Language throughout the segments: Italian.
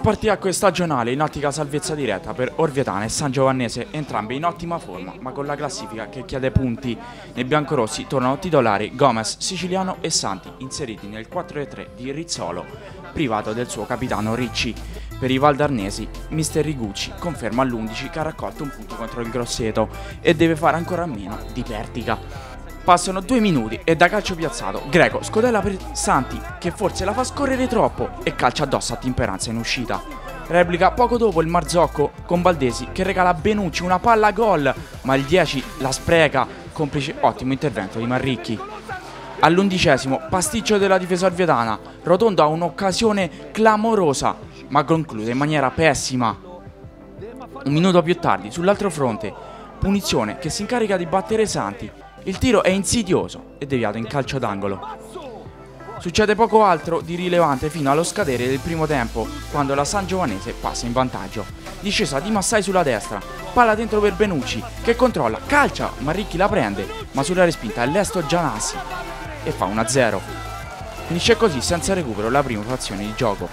Spartirà quel stagionale in ottica salvezza diretta per Orvietana e San Giovannese, entrambi in ottima forma, ma con la classifica che chiede punti. Nei biancorossi tornano titolari Gomez, Siciliano e Santi, inseriti nel 4-3 di Rizzolo, privato del suo capitano Ricci. Per i valdarnesi, Mister Rigucci conferma all'11 che ha raccolto un punto contro il Grosseto e deve fare ancora meno di Pertica. Passano due minuti e da calcio piazzato Greco scodella per Santi che forse la fa scorrere troppo e calcia addosso a Timperanza in uscita. Replica poco dopo il Marzocco con Baldesi che regala a Benucci una palla a gol ma il 10 la spreca complice ottimo intervento di Marricchi. All'undicesimo pasticcio della difesa alvietana Rotondo ha un'occasione clamorosa ma conclude in maniera pessima. Un minuto più tardi sull'altro fronte punizione che si incarica di battere Santi il tiro è insidioso e deviato in calcio d'angolo. Succede poco altro di rilevante fino allo scadere del primo tempo, quando la San Giovanese passa in vantaggio. Discesa di Massai sulla destra, palla dentro per Benucci, che controlla, calcia, ma Ricchi la prende, ma sulla respinta è Lesto Gianassi e fa 1-0. Finisce così senza recupero la prima frazione di gioco.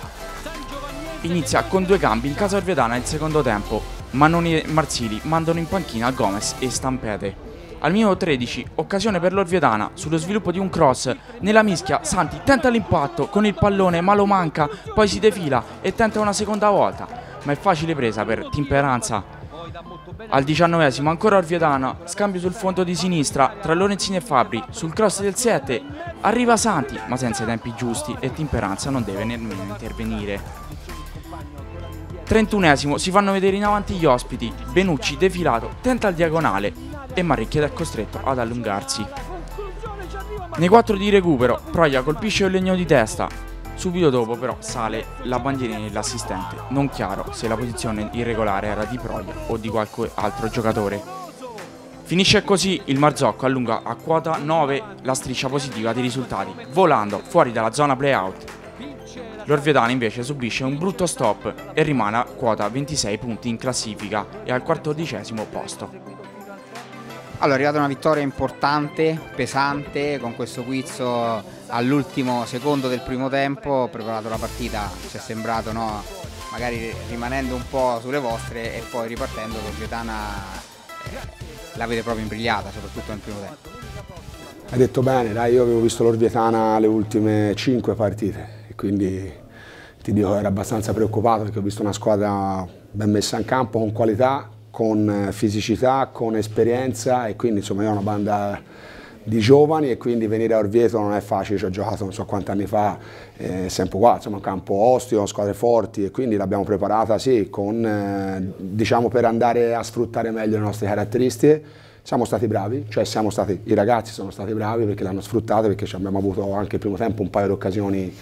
Inizia con due cambi in casa Orvedana il secondo tempo, ma non i Marzili mandano in panchina Gomez e Stampede. Al minuto 13, occasione per l'Orvietana sullo sviluppo di un cross. Nella mischia, Santi tenta l'impatto con il pallone ma lo manca, poi si defila e tenta una seconda volta. Ma è facile presa per Timperanza. Al 19, ancora Orvietana, scambio sul fondo di sinistra tra Lorenzini e Fabri, sul cross del 7 arriva Santi ma senza i tempi giusti e Timperanza non deve nemmeno intervenire. 31 si fanno vedere in avanti gli ospiti, Benucci defilato, tenta il diagonale, e Marricchia è costretto ad allungarsi. Nei 4 di recupero, Proia colpisce un legno di testa. Subito dopo però sale la bandierina dell'assistente, non chiaro se la posizione irregolare era di Proia o di qualche altro giocatore. Finisce così il Marzocco allunga a quota 9 la striscia positiva dei risultati, volando fuori dalla zona playout. L'Orvietano invece subisce un brutto stop e rimane a quota 26 punti in classifica e al quattordicesimo posto. Allora, è arrivata una vittoria importante, pesante, con questo guizzo all'ultimo secondo del primo tempo, ho preparato la partita, ci è sembrato, no? magari rimanendo un po' sulle vostre e poi ripartendo, Societana eh, l'avete proprio imbrigliata, soprattutto nel primo tempo. Hai detto bene, dai, io avevo visto l'Orvietana le ultime 5 partite, quindi ti dico che ero abbastanza preoccupato perché ho visto una squadra ben messa in campo, con qualità, con eh, fisicità, con esperienza e quindi insomma è una banda di giovani e quindi venire a Orvieto non è facile, ci ho giocato non so quanti anni fa, eh, sempre qua, insomma un campo ostico, squadre forti e quindi l'abbiamo preparata sì, con, eh, diciamo per andare a sfruttare meglio le nostre caratteristiche, siamo stati bravi, cioè siamo stati, i ragazzi sono stati bravi perché l'hanno sfruttata, perché abbiamo avuto anche il primo tempo un paio di occasioni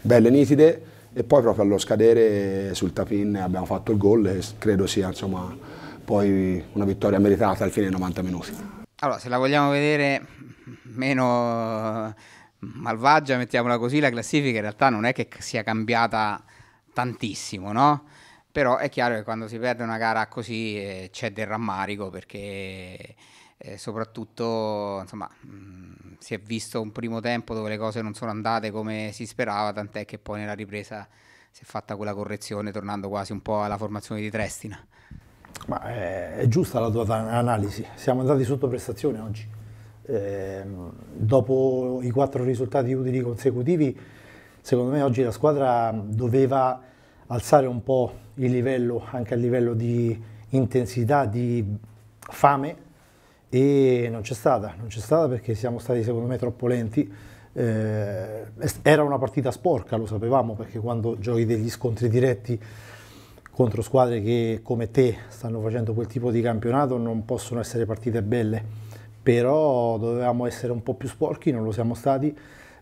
belle nitide e poi proprio allo scadere sul tapin abbiamo fatto il gol e credo sia insomma poi una vittoria meritata al fine dei 90 minuti. Allora, se la vogliamo vedere meno malvagia, mettiamola così, la classifica in realtà non è che sia cambiata tantissimo, no? Però è chiaro che quando si perde una gara così eh, c'è del rammarico perché eh, soprattutto insomma, mh, mm, si è visto un primo tempo dove le cose non sono andate come si sperava, tant'è che poi nella ripresa si è fatta quella correzione tornando quasi un po' alla formazione di Trestina. Ma è, eh, è giusta la tua analisi, siamo andati sotto prestazione oggi. Eh, dopo i quattro risultati utili consecutivi, secondo me oggi la squadra doveva alzare un po' il livello, anche a livello di intensità, di fame, e non c'è stata, non c'è stata perché siamo stati secondo me troppo lenti. Eh, era una partita sporca, lo sapevamo, perché quando giochi degli scontri diretti contro squadre che come te stanno facendo quel tipo di campionato non possono essere partite belle, però dovevamo essere un po' più sporchi, non lo siamo stati,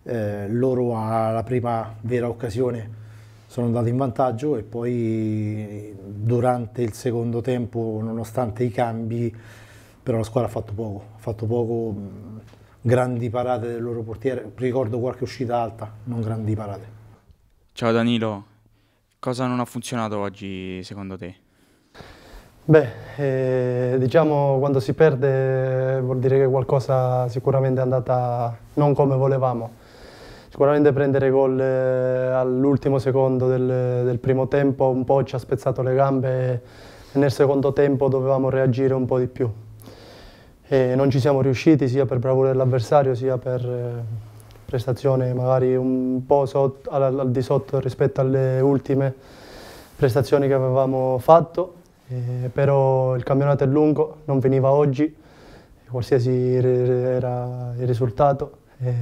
eh, loro alla prima vera occasione sono andati in vantaggio e poi durante il secondo tempo, nonostante i cambi, però la squadra ha fatto poco, ha fatto poco mm, grandi parate del loro portiere, ricordo qualche uscita alta, non grandi parate. Ciao Danilo, cosa non ha funzionato oggi secondo te? Beh, eh, diciamo quando si perde vuol dire che qualcosa sicuramente è andata non come volevamo. Sicuramente prendere gol eh, all'ultimo secondo del, del, primo tempo un po' ci ha spezzato le gambe e nel secondo tempo dovevamo reagire un po' di più. E non ci siamo riusciti sia per bravura dell'avversario sia per, eh, prestazione magari un po' sotto, al, al, di sotto rispetto alle ultime prestazioni che avevamo fatto, eh, però il campionato è lungo, non veniva oggi, qualsiasi era il risultato. Eh,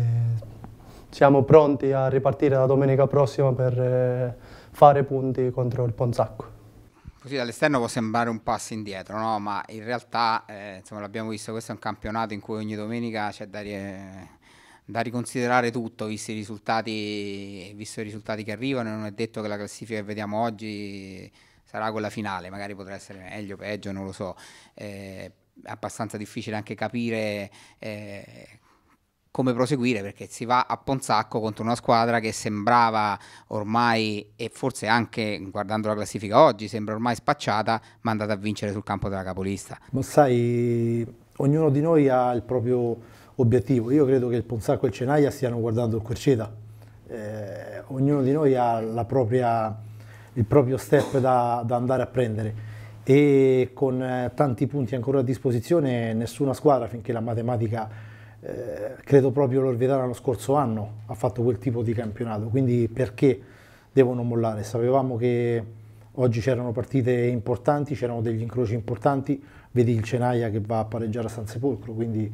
siamo pronti a ripartire la domenica prossima per eh, fare punti contro il Ponzacco. Così dall'esterno può sembrare un passo indietro, no? ma in realtà, eh, l'abbiamo visto, questo è un campionato in cui ogni domenica c'è da da riconsiderare tutto, visti i risultati, visto i risultati che arrivano, non è detto che la classifica che vediamo oggi sarà quella finale, magari potrà essere meglio, peggio, non lo so. Eh, è abbastanza difficile anche capire eh, come proseguire perché si va a Ponzacco contro una squadra che sembrava ormai e forse anche guardando la classifica oggi sembra ormai spacciata ma andata a vincere sul campo della capolista. Ma sai, ognuno di noi ha il proprio obiettivo. Io credo che il Ponsacco e il Cenaia stiano guardando il Querceta. Eh, ognuno di noi ha propria, il proprio step da, da, andare a prendere e con eh, tanti punti ancora a disposizione nessuna squadra finché la matematica eh, credo proprio l'Orvietà l'anno scorso anno ha fatto quel tipo di campionato quindi perché devono mollare sapevamo che oggi c'erano partite importanti c'erano degli incroci importanti vedi il Cenaia che va a pareggiare a San Sepolcro quindi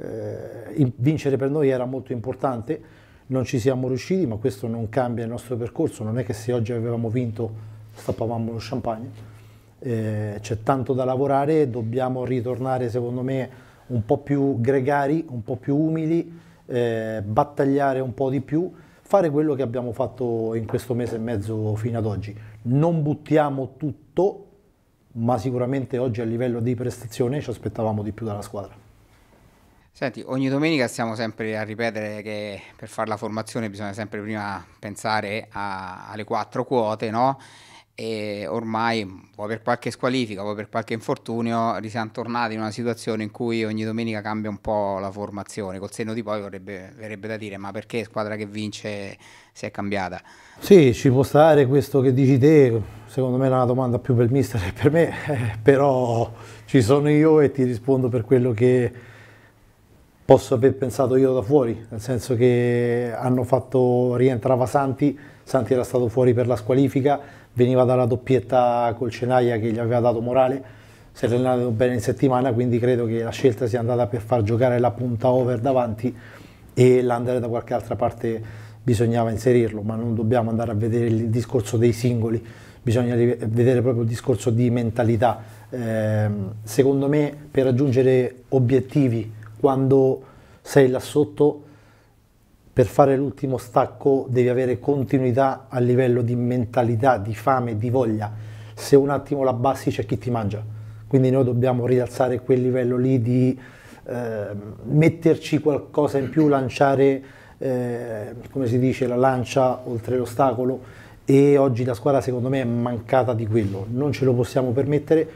eh, vincere per noi era molto importante, non ci siamo riusciti, ma questo non cambia il nostro percorso, non è che se oggi avevamo vinto stappavamo lo champagne. Eh, c'è tanto da lavorare, dobbiamo ritornare secondo me un po' più gregari, un po' più umili, eh, battagliare un po' di più, fare quello che abbiamo fatto in questo mese e mezzo fino ad oggi. Non buttiamo tutto, ma sicuramente oggi a livello di prestazione ci aspettavamo di più dalla squadra. Senti, ogni domenica stiamo sempre a ripetere che per fare la formazione bisogna sempre prima pensare a, alle quattro quote, no? E ormai, o per qualche squalifica, o per qualche infortunio, siamo tornati in una situazione in cui ogni domenica cambia un po' la formazione. Col senno di poi vorrebbe, verrebbe da dire, ma perché squadra che vince si è cambiata? Sì, ci può stare questo che dici te, secondo me era una domanda più per il mister che per me, però ci sono io e ti rispondo per quello che posso aver pensato io da fuori, nel senso che hanno fatto, rientrava Santi, Santi era stato fuori per la squalifica, veniva dalla doppietta col Cenaia che gli aveva dato morale, si è allenato bene in settimana, quindi credo che la scelta sia andata per far giocare la punta over davanti e l'andare da qualche altra parte bisognava inserirlo, ma non dobbiamo andare a vedere il discorso dei singoli, bisogna vedere proprio il discorso di mentalità. Eh, secondo me per raggiungere obiettivi quando sei là sotto per fare l'ultimo stacco devi avere continuità a livello di mentalità, di fame, di voglia. Se un attimo la bassi c'è chi ti mangia. Quindi noi dobbiamo rialzare quel livello lì di eh, metterci qualcosa in più, lanciare, eh, come si dice, la lancia oltre l'ostacolo e oggi la squadra secondo me è mancata di quello. Non ce lo possiamo permettere,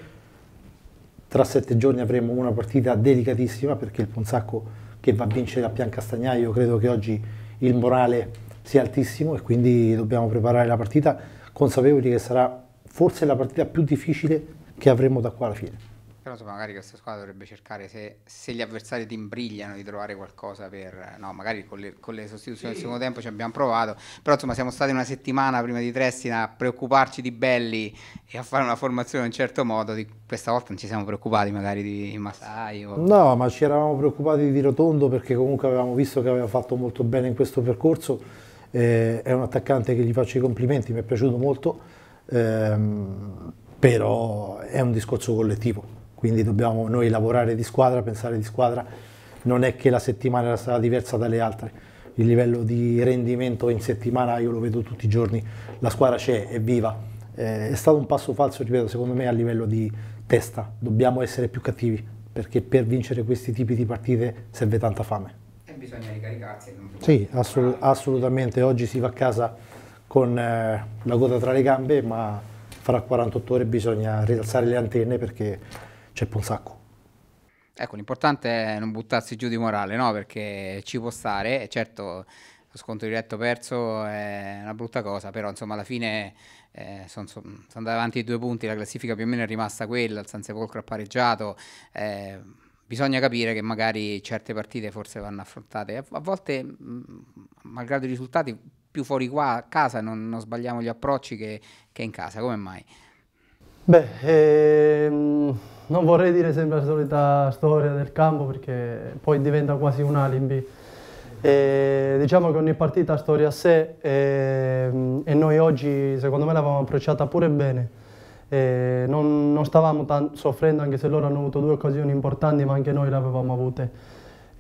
tra sette giorni avremo una partita delicatissima perché il Ponzacco che va a vincere a Piancastagnaio credo che oggi il morale sia altissimo e quindi dobbiamo preparare la partita consapevoli che sarà forse la partita più difficile che avremo da qua alla fine. Però so, magari questa squadra dovrebbe cercare se, se, gli avversari ti imbrigliano di trovare qualcosa per... No, magari con le, con le sostituzioni sì. del secondo tempo ci abbiamo provato, però insomma siamo stati una settimana prima di Trestina a preoccuparci di Belli e a fare una formazione in un certo modo, di, questa volta non ci siamo preoccupati magari di Masai o... No, ma ci eravamo preoccupati di Rotondo perché comunque avevamo visto che aveva fatto molto bene in questo percorso, eh, è un attaccante che gli faccio i complimenti, mi è piaciuto molto, ehm, però è un discorso collettivo quindi dobbiamo noi lavorare di squadra, pensare di squadra, non è che la settimana sarà diversa dalle altre, il livello di rendimento in settimana io lo vedo tutti i giorni, la squadra c'è, è viva, eh, è stato un passo falso, ripeto, secondo me a livello di testa, dobbiamo essere più cattivi, perché per vincere questi tipi di partite serve tanta fame. E bisogna ricaricarsi. Sì, assolut assolutamente, oggi si va a casa con eh, la coda tra le gambe, ma fra 48 ore bisogna rialzare le antenne perché c'è un sacco. Ecco, l'importante è non buttarsi giù di morale, no? Perché ci può stare, e certo lo sconto diretto perso è una brutta cosa, però insomma alla fine eh, sono son, son andati avanti i due punti, la classifica più o meno è rimasta quella, il San Sepolcro ha pareggiato, eh, bisogna capire che magari certe partite forse vanno affrontate, a, a volte mh, mm, malgrado i risultati più fuori qua a casa non, non sbagliamo gli approcci che, che in casa, come mai? Beh, ehm, non vorrei dire sempre la solita storia del campo perché poi diventa quasi un alibi. E diciamo che ogni partita ha storia a sé e, ehm, e, noi oggi secondo me l'avevamo approcciata pure bene. Non, non, stavamo soffrendo anche se loro hanno avuto due occasioni importanti ma anche noi le avevamo avute.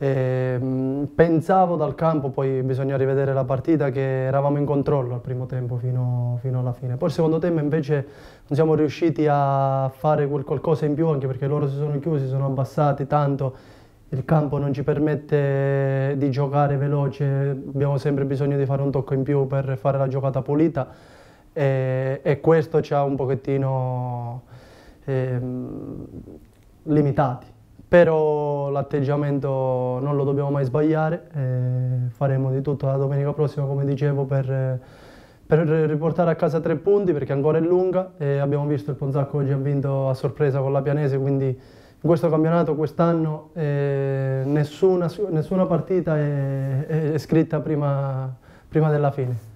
E, ehm, pensavo dal campo, poi bisogna rivedere la partita, che eravamo in controllo al primo tempo fino, fino alla fine. Poi al secondo tempo invece non siamo riusciti a fare quel qualcosa in più, anche perché loro si sono chiusi, si sono abbassati tanto il campo non ci permette di giocare veloce, abbiamo sempre bisogno di fare un tocco in più per fare la giocata pulita e, e questo ci ha un pochettino eh, limitati però l'atteggiamento non lo dobbiamo mai sbagliare, eh, faremo di tutto la domenica prossima come dicevo per, per, riportare a casa tre punti perché ancora è lunga e abbiamo visto il Ponzacco oggi ha vinto a sorpresa con la Pianese quindi in questo campionato quest'anno eh, nessuna, nessuna, partita è, è scritta prima, prima della fine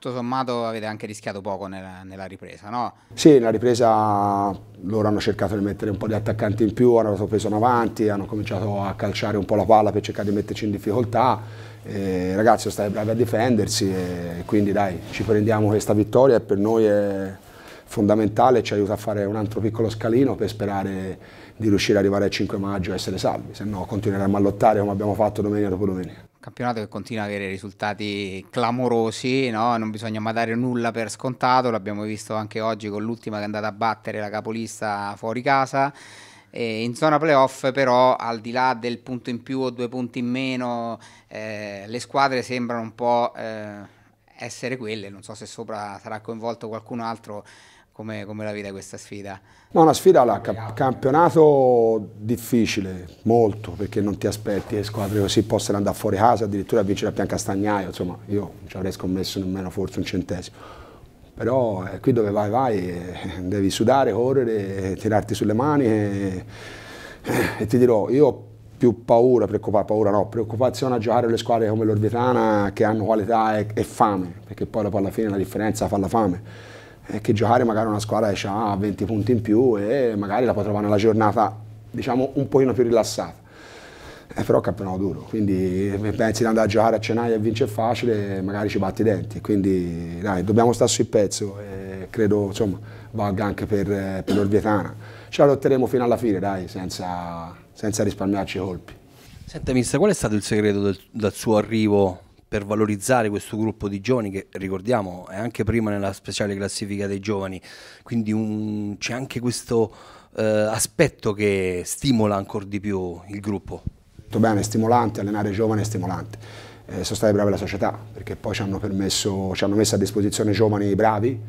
tutto sommato avete anche rischiato poco nella, nella ripresa, no? Sì, nella ripresa loro hanno cercato di mettere un po' di attaccanti in più, hanno dato peso in avanti, hanno cominciato a calciare un po' la palla per cercare di metterci in difficoltà. I ragazzi sono stati bravi a difendersi e quindi dai, ci prendiamo questa vittoria e per noi è fondamentale, ci aiuta a fare un altro piccolo scalino per sperare di riuscire ad arrivare al 5 maggio e essere salvi, se no continueremo a lottare come abbiamo fatto domenica dopo domenica campionato che continua ad avere risultati clamorosi, no? non bisogna mai dare nulla per scontato, l'abbiamo visto anche oggi con l'ultima che è andata a battere la capolista fuori casa. E in zona playoff però al di là del punto in più o due punti in meno eh, le squadre sembrano un po' eh, essere quelle, non so se sopra sarà coinvolto qualcun altro come, come, la vede questa sfida? No, una sfida alla ca campionato difficile, molto, perché non ti aspetti che squadre così possano andare fuori casa, addirittura a vincere a Piancastagnaio, insomma, io non ci avrei scommesso nemmeno forse un centesimo. Però eh, qui dove vai vai, eh, devi sudare, correre, eh, tirarti sulle mani e, eh, eh, e ti dirò, io ho più paura, preoccupa paura no, preoccupazione a giocare le squadre come l'Orbitana che hanno qualità e, e fame, perché poi alla fine la differenza fa la fame che giocare magari una squadra che ha 20 punti in più e magari la può trovare nella giornata diciamo un pochino più rilassata. Eh, però è campionato duro, quindi eh, pensi di andare a giocare a Cenaia e vince facile, magari ci batti i denti. Quindi dai, dobbiamo stare sul pezzo e credo insomma, valga anche per, eh, per l'Orvietana. Ce la lotteremo fino alla fine, dai, senza, senza risparmiarci colpi. Senta mister, qual è stato il segreto del, del suo arrivo per valorizzare questo gruppo di giovani che ricordiamo è anche prima nella speciale classifica dei giovani, quindi c'è anche questo eh, aspetto che stimola ancora di più il gruppo. Tutto bene, stimolante, allenare giovani è stimolante. Eh, sono stati bravi la società perché poi ci hanno, permesso, ci hanno messo a disposizione giovani bravi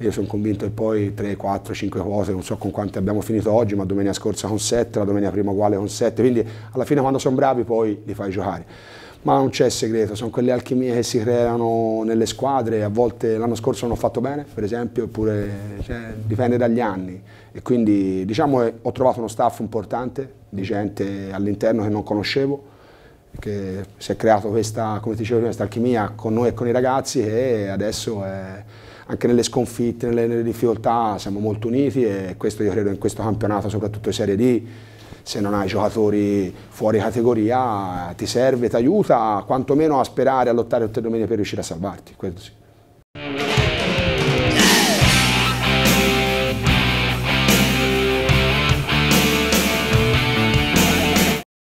io sono convinto che poi 3, 4, 5 cose, non so con quante abbiamo finito oggi, ma domenica scorsa con 7, la domenica prima uguale con 7, quindi alla fine quando sono bravi poi li fai giocare ma non c'è segreto, sono quelle alchimie che si creano nelle squadre, a volte l'anno scorso non ho fatto bene, per esempio, oppure cioè, dipende dagli anni. E quindi diciamo che eh, ho trovato uno staff importante di gente all'interno che non conoscevo, che si è creata questa, come dicevo prima, questa alchimia con noi e con i ragazzi e adesso è, eh, anche nelle sconfitte, nelle, nelle difficoltà siamo molto uniti e questo io credo in questo campionato, soprattutto in Serie D, se non hai giocatori fuori categoria ti serve, ti aiuta quantomeno a sperare, a lottare ulteriormente per riuscire a salvarti, quello sì.